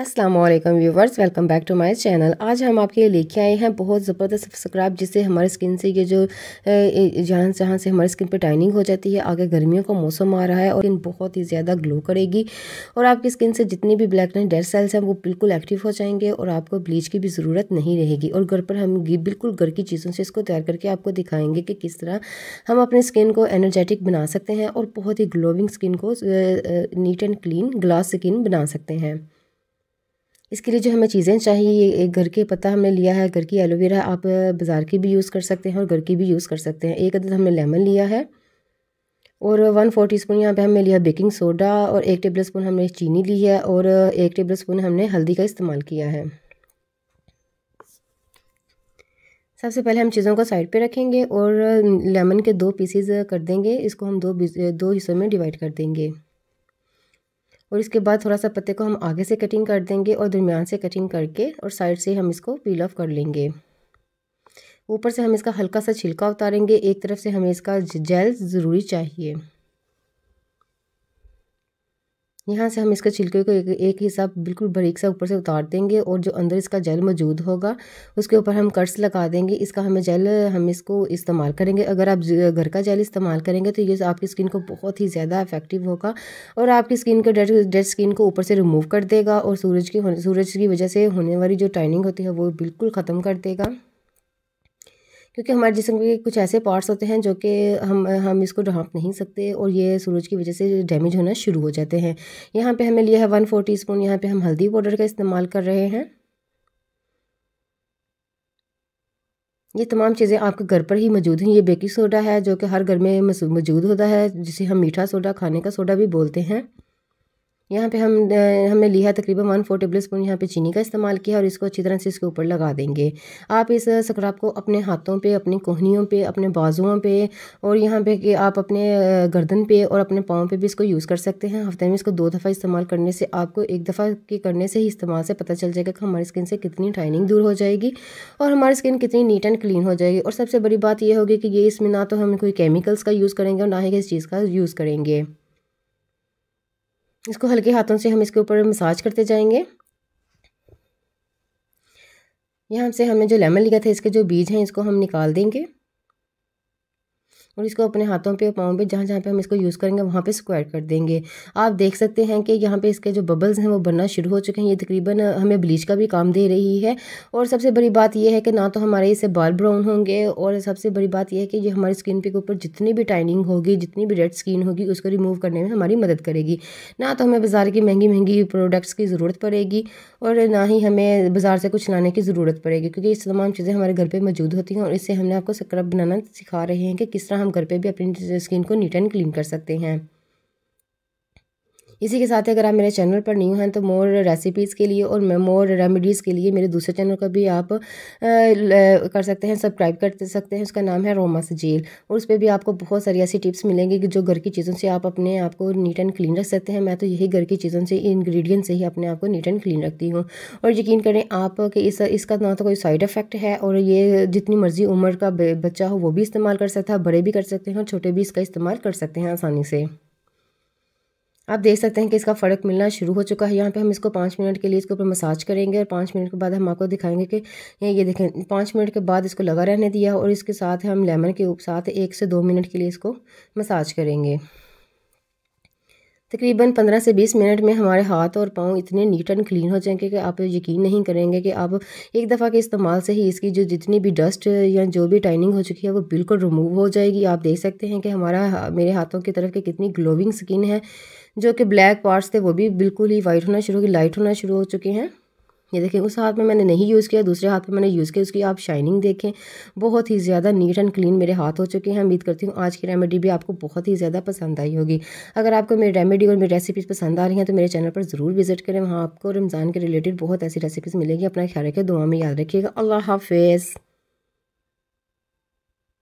Aslam viewers welcome back to my channel आज हम आपके लिए लेके आए हैं बहुत ज़बरदस्त स्क्रब जिससे हमारे स्किन से ये जो जहाँ जहाँ से हमारे स्किन पे टाइनिंग हो जाती है आगे गर्मियों का मौसम आ रहा है और इन बहुत ही ज़्यादा ग्लो करेगी और आपकी स्किन से जितनी भी ब्लैक एंड डेड सेल्स हैं वो बिल्कुल एक्टिव हो जाएंगे और आपको ब्लीच की भी ज़रूरत नहीं रहेगी और घर पर हम बिल्कुल घर की चीज़ों से इसको तैयार करके आपको दिखाएंगे कि किस तरह हम अपने स्किन को एनर्जेटिक बना सकते हैं और बहुत ही ग्लोविंग स्किन को neat and clean glass skin बना सकते हैं इसके लिए जो हमें चीज़ें चाहिए ये एक घर के पत्ता हमने लिया है घर की एलोवेरा आप बाज़ार की भी यूज़ कर सकते हैं और घर की भी यूज़ कर सकते हैं एक अदद हमने लेमन लिया है और वन फोर टी स्पून यहाँ पर हमने लिया बेकिंग सोडा और एक टेबल स्पून हमने चीनी ली है और एक टेबल स्पून हमने हल्दी का इस्तेमाल किया है सबसे पहले हम चीज़ों को साइड पे रखेंगे और लेमन के दो पीसीज कर देंगे इसको हम दो दो हिस्सों में डिवाइड कर देंगे और इसके बाद थोड़ा सा पत्ते को हम आगे से कटिंग कर देंगे और दरमियान से कटिंग करके और साइड से हम इसको पील ऑफ कर लेंगे ऊपर से हम इसका हल्का सा छिलका उतारेंगे एक तरफ से हमें इसका जेल ज़रूरी चाहिए यहाँ से हम इसके छिलके को एक, एक हिस्सा बिल्कुल बारीक सा ऊपर से उतार देंगे और जो अंदर इसका जेल मौजूद होगा उसके ऊपर हम कट्स लगा देंगे इसका हमें जेल हम इसको इस्तेमाल करेंगे अगर आप घर का जेल इस्तेमाल करेंगे तो ये आपकी स्किन को बहुत ही ज़्यादा इफेक्टिव होगा और आपकी स्किन को डेड डेड स्किन को ऊपर से रिमूव कर देगा और सूरज की सूरज की वजह से होने वाली जो टाइनिंग होती है वो बिल्कुल ख़त्म कर देगा क्योंकि हमारे जिसम के कुछ ऐसे पार्ट्स होते हैं जो कि हम हम इसको ढाँप नहीं सकते और ये सूरज की वजह से डैमेज होना शुरू हो जाते हैं यहाँ पे हमें लिया है वन फोर टी स्पून यहाँ पर हम हल्दी पाउडर का इस्तेमाल कर रहे हैं ये तमाम चीज़ें आपके घर पर ही मौजूद हैं ये बेकिंग सोडा है जो कि हर घर में मौजूद होता है जिसे हम मीठा सोडा खाने का सोडा भी बोलते हैं यहाँ पे हम हमने लिया तकरीबन वन फोर टेबल स्पून यहाँ पर चीनी का इस्तेमाल किया और इसको अच्छी तरह से इसके ऊपर लगा देंगे आप इस सकराब को अपने हाथों पे अपनी कोहनियों पे अपने बाजुओं पे और यहाँ पे कि आप अपने गर्दन पे और अपने पाँव पे भी इसको यूज़ कर सकते हैं हफ्ते में इसको दो दफ़ा इस्तेमाल करने से आपको एक दफ़ा के करने से ही इस्तेमाल से पता चल जाएगा कि हमारी स्किन से कितनी टाइनिंग दूर हो जाएगी और हमारी स्किन कितनी नीट एंड क्लीन हो जाएगी और सबसे बड़ी बात यह होगी कि ये इसमें ना तो हम कोई केमिकल्स का यूज़ करेंगे और ना ही किसी चीज़ का यूज़ करेंगे इसको हल्के हाथों से हम इसके ऊपर मसाज करते जाएंगे यहाँ से हमने जो लेमन लिया था इसके जो बीज हैं इसको हम निकाल देंगे और इसको अपने हाथों पे पाँव पे जहाँ जहाँ पे हम इसको यूज़ करेंगे वहाँ पे स्क्वायर कर देंगे आप देख सकते हैं कि यहाँ पे इसके जो बबल्स हैं वो बनना शुरू हो चुके हैं ये तकरीबन हमें ब्लीच का भी काम दे रही है और सबसे बड़ी बात यह है कि ना तो हमारे इसे बाल ब्राउन होंगे और सबसे बड़ी बात यह है कि ये हमारी स्किन पे के ऊपर जितनी भी टाइनिंग होगी जितनी भी रेड स्किन होगी उसको रिमूव करने में हमारी मदद करेगी ना तो हमें बाज़ार की महंगी महंगी प्रोडक्ट्स की ज़रूरत पड़ेगी और ना ही हमें बाज़ार से कुछ लाने की ज़रूरत पड़ेगी क्योंकि इस तमाम चीज़ें हमारे घर पे मौजूद होती हैं और इससे हमने आपको स्क्रब बनाना सिखा रहे हैं कि किस तरह हम घर पे भी अपनी स्किन को नीट एंड क्लीन कर सकते हैं इसी के साथ अगर आप मेरे चैनल पर न्यू हैं तो मोर रेसिपीज़ के लिए और मोर रेमेडीज़ के लिए मेरे दूसरे चैनल का भी आप कर सकते हैं सब्सक्राइब कर सकते हैं उसका नाम है रोमा सजील और उस पर भी आपको बहुत सारी ऐसी टिप्स मिलेंगी कि जो घर की चीज़ों से आप अपने आप को नीट एंड क्लीन रख सकते हैं मैं तो यही घर की चीज़ों से इंग्रेडिएंट से ही अपने आप को नीट एंड क्लीन रखती हूँ और यकीन करें आप कि इस इसका ना तो कोई साइड इफ़ेक्ट है और ये जितनी मर्ज़ी उम्र का बच्चा हो वो भी इस्तेमाल कर सकता है बड़े भी कर सकते हैं और छोटे भी इसका इस्तेमाल कर सकते हैं आसानी से आप देख सकते हैं कि इसका फ़र्क मिलना शुरू हो चुका है यहाँ पे हम इसको पाँच मिनट के लिए इसके ऊपर मसाज करेंगे और पाँच मिनट के बाद हम आपको दिखाएंगे कि ये देखें पाँच मिनट के बाद इसको लगा रहने दिया और इसके साथ हम लेमन के साथ एक से दो मिनट के लिए इसको मसाज करेंगे तकरीबन पंद्रह से बीस मिनट में हमारे हाथ और पाँव इतने नीट एंड क्लीन हो जाएंगे कि आप यकीन नहीं करेंगे कि आप एक दफ़ा के इस्तेमाल से ही इसकी जो जितनी भी डस्ट या जो भी टाइनिंग हो चुकी है वो बिल्कुल रिमूव हो जाएगी आप देख सकते हैं कि हमारा मेरे हाथों की तरफ की कितनी ग्लोविंग स्किन है जो कि ब्लैक पार्ट्स थे वो भी बिल्कुल ही वाइट होना शुरू हो लाइट होना शुरू हो चुके हैं ये देखें उस हाथ में मैंने नहीं यूज़ किया दूसरे हाथ में मैंने यूज़ किया उसकी आप शाइनिंग देखें बहुत ही ज़्यादा नीट एंड क्लीन मेरे हाथ हो चुके हैं उम्मीद करती हूँ आज की रेमेडी भी आपको बहुत ही ज़्यादा पसंद आई होगी अगर आपको मेरी रेमेडी और मेरी रेसिपीज़ पसंद आ रही हैं तो मेरे चैनल पर ज़रूर विजिट करें वहाँ आपको रमज़ान के रिलेटेड बहुत ऐसी रेसिपीज़ मिलेगी अपना ख्याल रखें दुआ में याद रखिएगा अल्लाह हाफिज़